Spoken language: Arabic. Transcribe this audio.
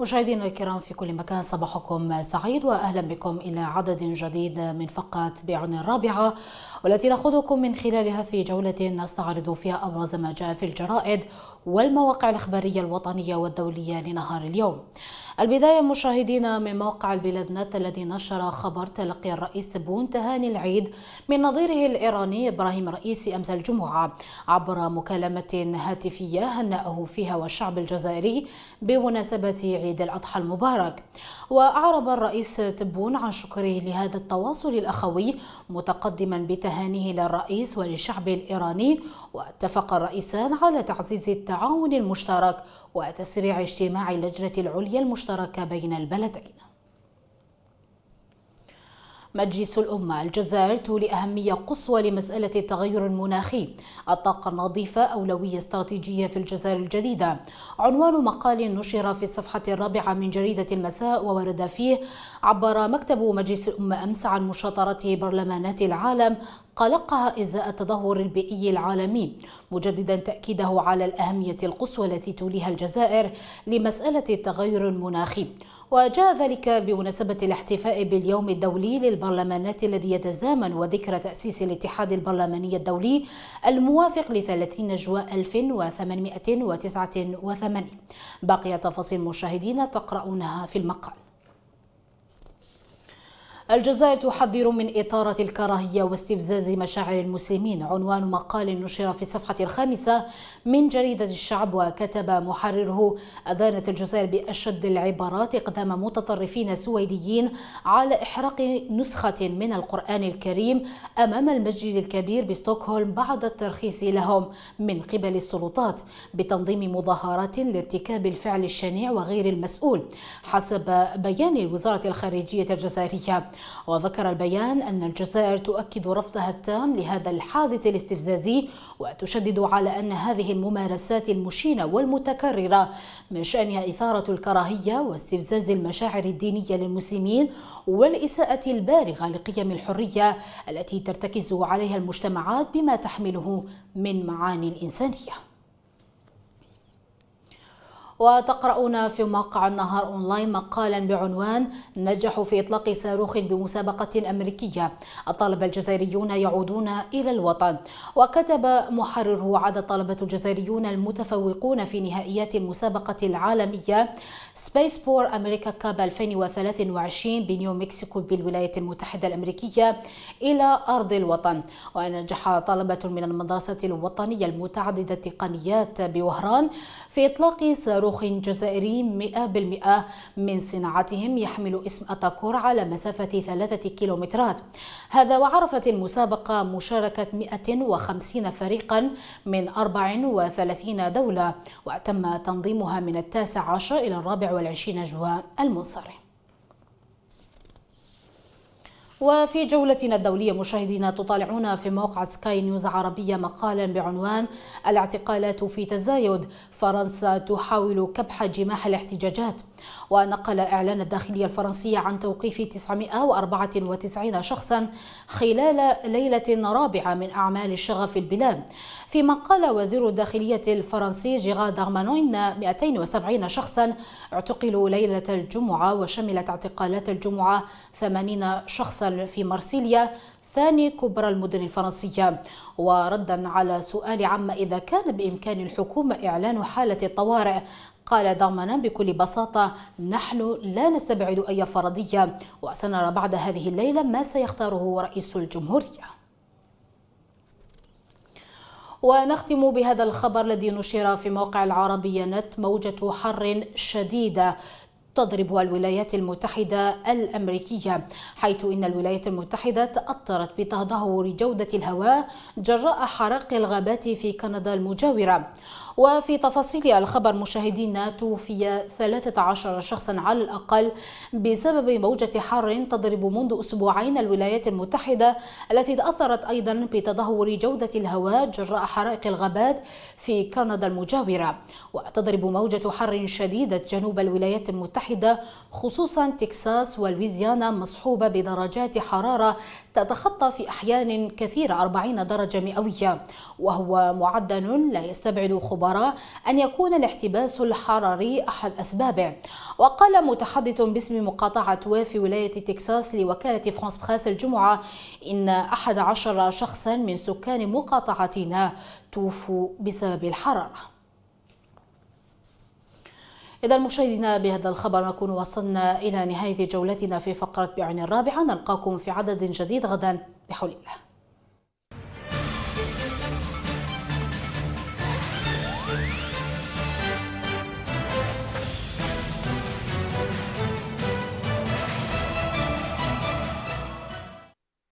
مشاهدينا الكرام في كل مكان صباحكم سعيد واهلا بكم الى عدد جديد من فقره بيعون الرابعه والتي ناخذكم من خلالها في جوله نستعرض فيها ابرز ما جاء في الجرائد والمواقع الاخباريه الوطنيه والدوليه لنهار اليوم. البداية مشاهدينا من موقع البلاد نت الذي نشر خبر تلقي الرئيس تبون تهاني العيد من نظيره الإيراني إبراهيم رئيسي أمس الجمعة عبر مكالمة هاتفية هنأه فيها والشعب الجزائري بمناسبة عيد الأضحى المبارك وأعرب الرئيس تبون عن شكره لهذا التواصل الأخوي متقدما بتهانيه للرئيس وللشعب الإيراني واتفق الرئيسان على تعزيز التعاون المشترك وتسريع اجتماع اللجنة العليا المشتركة مشتركة بين البلدين مجلس الأمة الجزائر تولي أهمية قصوى لمسألة التغير المناخي الطاقة النظيفة أولوية استراتيجية في الجزائر الجديدة عنوان مقال نشر في الصفحة الرابعة من جريدة المساء وورد فيه عبر مكتب مجلس الأمة أمس عن مشاطرته برلمانات العالم قلقها إزاء التدهور البيئي العالمي مجددا تأكيده على الأهمية القصوى التي توليها الجزائر لمسألة التغير المناخي وجاء ذلك بمناسبة الاحتفاء باليوم الدولي للبرلمان البرلمانات الذي يتزامن وذكرى تأسيس الاتحاد البرلماني الدولي الموافق ل 30 جواء 1889 باقي تفاصيل مشاهدينا تقرؤونها في المقال الجزائر تحذر من إثارة الكراهية واستفزاز مشاعر المسلمين عنوان مقال نشر في الصفحة الخامسة من جريدة الشعب وكتب محرره أذانة الجزائر بأشد العبارات إقدام متطرفين سويديين على إحراق نسخة من القرآن الكريم أمام المسجد الكبير بستوكهولم بعد الترخيص لهم من قبل السلطات بتنظيم مظاهرات لارتكاب الفعل الشنيع وغير المسؤول حسب بيان وزارة الخارجية الجزائرية وذكر البيان أن الجزائر تؤكد رفضها التام لهذا الحادث الاستفزازي وتشدد على أن هذه الممارسات المشينة والمتكررة من شأنها إثارة الكراهية واستفزاز المشاعر الدينية للمسلمين والإساءة البالغة لقيم الحرية التي ترتكز عليها المجتمعات بما تحمله من معاني الإنسانية وتقرؤون في موقع النهار أونلاين مقالا بعنوان نجحوا في إطلاق صاروخ بمسابقة أمريكية الطلبة الجزائريون يعودون إلى الوطن وكتب محرره عاد الطلبة الجزائريون المتفوقون في نهائيات المسابقة العالمية سبيس بور أمريكا كاب 2023 بنيو مكسيكو بالولايات المتحدة الأمريكية إلى أرض الوطن ونجح طلبة من المدرسة الوطنية المتعددة التقنيات بوهران في إطلاق صاروخ صاروخ جزائري 100% من صناعتهم يحمل اسم أتاكور على مسافة ثلاثة كيلومترات هذا وعرفت المسابقة مشاركة 150 فريقا من 34 دولة وتم تنظيمها من التاسع عشر إلى الرابع والعشرين جوان المنصرم وفي جولتنا الدولية مشاهدينا تطالعون في موقع سكاي نيوز عربية مقالا بعنوان الاعتقالات في تزايد فرنسا تحاول كبح جماح الاحتجاجات ونقل إعلان الداخلية الفرنسية عن توقيف 994 شخصا خلال ليلة رابعة من أعمال الشغف البلاد فيما قال وزير الداخلية الفرنسي جيغا دارمانو إن 270 شخصا اعتقلوا ليلة الجمعة وشملت اعتقالات الجمعة 80 شخصا حصل في مارسيليا ثاني كبرى المدن الفرنسية وردا على سؤال عما إذا كان بإمكان الحكومة إعلان حالة الطوارئ قال دامنا بكل بساطة نحن لا نستبعد أي فرضية وسنرى بعد هذه الليلة ما سيختاره رئيس الجمهورية ونختم بهذا الخبر الذي نشر في موقع العربية نت موجة حر شديدة تضرب الولايات المتحدة الأمريكية حيث إن الولايات المتحدة تأثرت بتدهور جودة الهواء جراء حرائق الغابات في كندا المجاورة وفي تفاصيل الخبر مشاهدينا توفي 13 شخصا على الأقل بسبب موجة حر تضرب منذ أسبوعين الولايات المتحدة التي تأثرت أيضا بتدهور جودة الهواء جراء حرائق الغابات في كندا المجاورة وتضرب موجة حر شديدة جنوب الولايات المتحدة المتحدة خصوصا تكساس ولويزيانا مصحوبة بدرجات حرارة تتخطى في أحيان كثيرة 40 درجة مئوية وهو معدل لا يستبعد خبراء أن يكون الاحتباس الحراري أحد أسبابه وقال متحدث باسم مقاطعة في ولاية تكساس لوكالة فرانس بخاس الجمعة إن أحد عشر شخصا من سكان مقاطعتنا توفوا بسبب الحرارة إذا مشاهدينا بهذا الخبر نكون وصلنا إلى نهاية جولتنا في فقرة بعين الرابعة نلقاكم في عدد جديد غدا بحول الله